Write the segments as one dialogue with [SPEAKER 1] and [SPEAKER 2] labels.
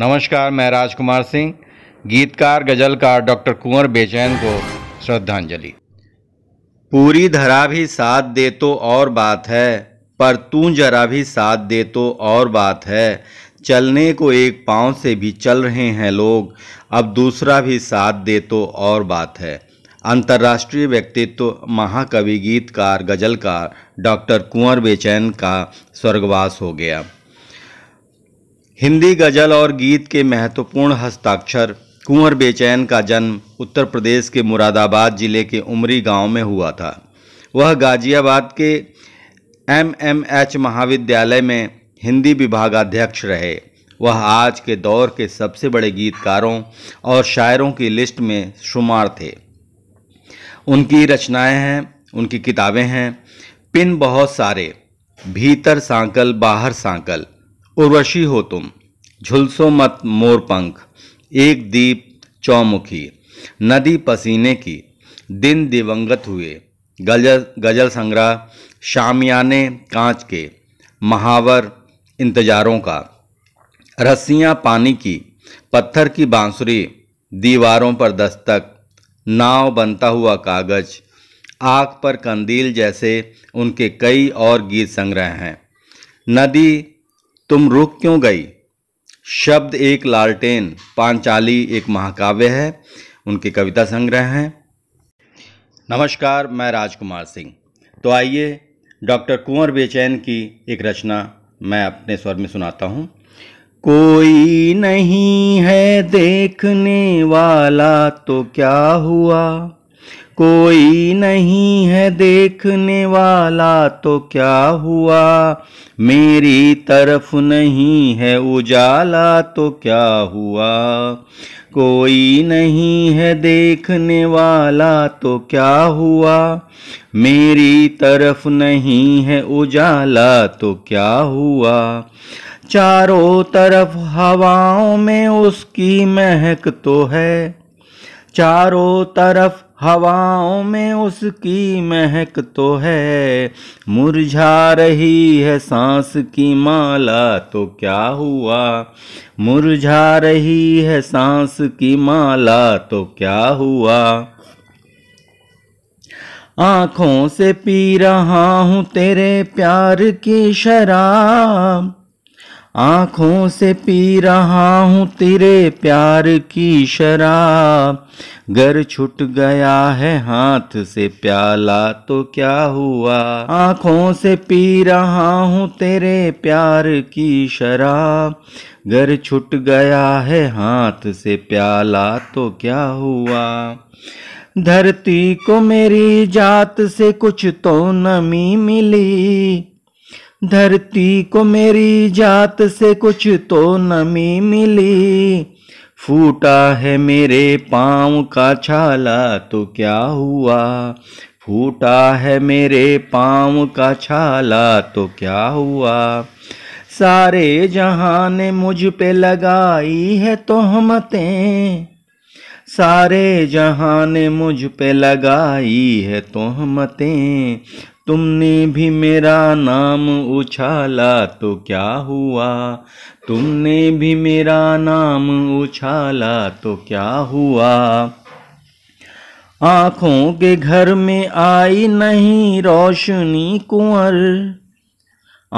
[SPEAKER 1] नमस्कार मैं राजकुमार सिंह गीतकार गजलकार डॉक्टर कुंवर बेचैन को श्रद्धांजलि पूरी धरा भी साथ दे तो और बात है पर तू जरा भी साथ दे तो और बात है चलने को एक पाँव से भी चल रहे हैं लोग अब दूसरा भी साथ दे तो और बात है अंतर्राष्ट्रीय व्यक्तित्व महाकवि गीतकार गजलकार डॉक्टर कुंवर बेचैन का स्वर्गवास हो गया हिंदी गज़ल और गीत के महत्वपूर्ण हस्ताक्षर कुंवर बेचैन का जन्म उत्तर प्रदेश के मुरादाबाद ज़िले के उमरी गांव में हुआ था वह गाज़ियाबाद के एम एम एच महाविद्यालय में हिंदी विभागाध्यक्ष रहे वह आज के दौर के सबसे बड़े गीतकारों और शायरों की लिस्ट में शुमार थे उनकी रचनाएं हैं उनकी किताबें हैं पिन बहुत सारे भीतर सांकल बाहर सांकल उर्वशी हो तुम झुलसो मत मोर पंख एक दीप चौमुखी नदी पसीने की दिन दिवंगत हुए गजल गजल संग्रह शामियाने कांच के महावर इंतजारों का रस्सियाँ पानी की पत्थर की बांसुरी दीवारों पर दस्तक नाव बनता हुआ कागज आग पर कंदील जैसे उनके कई और गीत संग्रह हैं नदी तुम रुक क्यों गई शब्द एक लालटेन पांचाली एक महाकाव्य है उनके कविता संग्रह हैं नमस्कार मैं राजकुमार सिंह तो आइए डॉक्टर कुंवर बेचैन की एक रचना मैं अपने स्वर में सुनाता हूँ कोई नहीं है देखने वाला तो क्या हुआ कोई नहीं है देखने वाला तो क्या हुआ मेरी तरफ नहीं है उजाला तो क्या हुआ कोई नहीं है देखने वाला तो क्या हुआ मेरी तरफ नहीं है उजाला तो क्या हुआ चारों तरफ हवाओं में उसकी महक तो है चारों तरफ हवाओं में उसकी महक तो है मुरझा रही है सांस की माला तो क्या हुआ मुरझा रही है सांस की माला तो क्या हुआ आँखों से पी रहा हूँ तेरे प्यार की शराब आँखों से पी रहा हूँ तेरे प्यार की शराब घर छुट गया है हाथ से प्याला तो क्या हुआ आंखों से पी रहा हूँ तेरे प्यार की शराब घर छुट गया है हाथ से प्याला तो क्या हुआ धरती को मेरी जात से कुछ तो नमी मिली धरती को मेरी जात से कुछ तो नमी मिली फूटा है मेरे पाँव का छाला तो क्या हुआ फूटा है मेरे पाँव का छाला तो क्या हुआ सारे जहाँ ने मुझ पे लगाई है तोहमतें सारे जहाँ ने मुझ पे लगाई है तोहमतें तुमने भी मेरा नाम उछाला तो क्या हुआ तुमने भी मेरा नाम उछाला तो क्या हुआ आँखों के घर में आई नहीं रोशनी कुंवर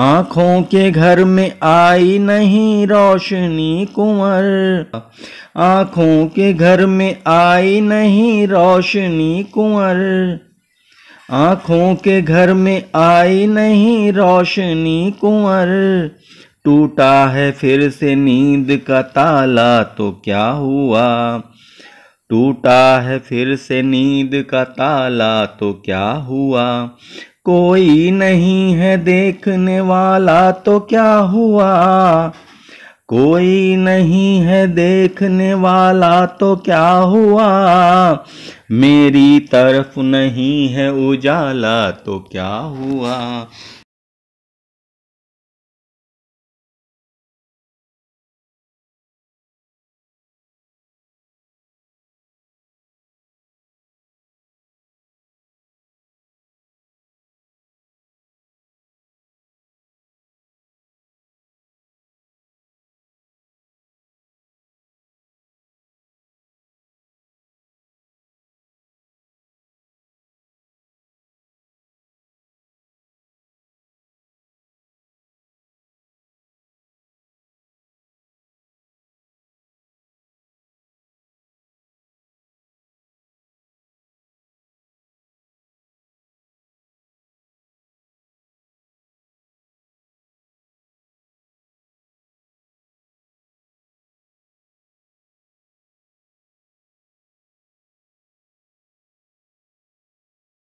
[SPEAKER 1] आँखों के घर में आई नहीं रोशनी कुंवर आँखों के घर में आई नहीं रोशनी कुंवर आँखों के घर में आई नहीं रोशनी कुंवर टूटा है फिर से नींद का ताला तो क्या हुआ टूटा है फिर से नींद का ताला तो क्या हुआ कोई नहीं है देखने वाला तो क्या हुआ कोई नहीं है देखने वाला तो क्या हुआ मेरी तरफ नहीं है उजाला तो क्या हुआ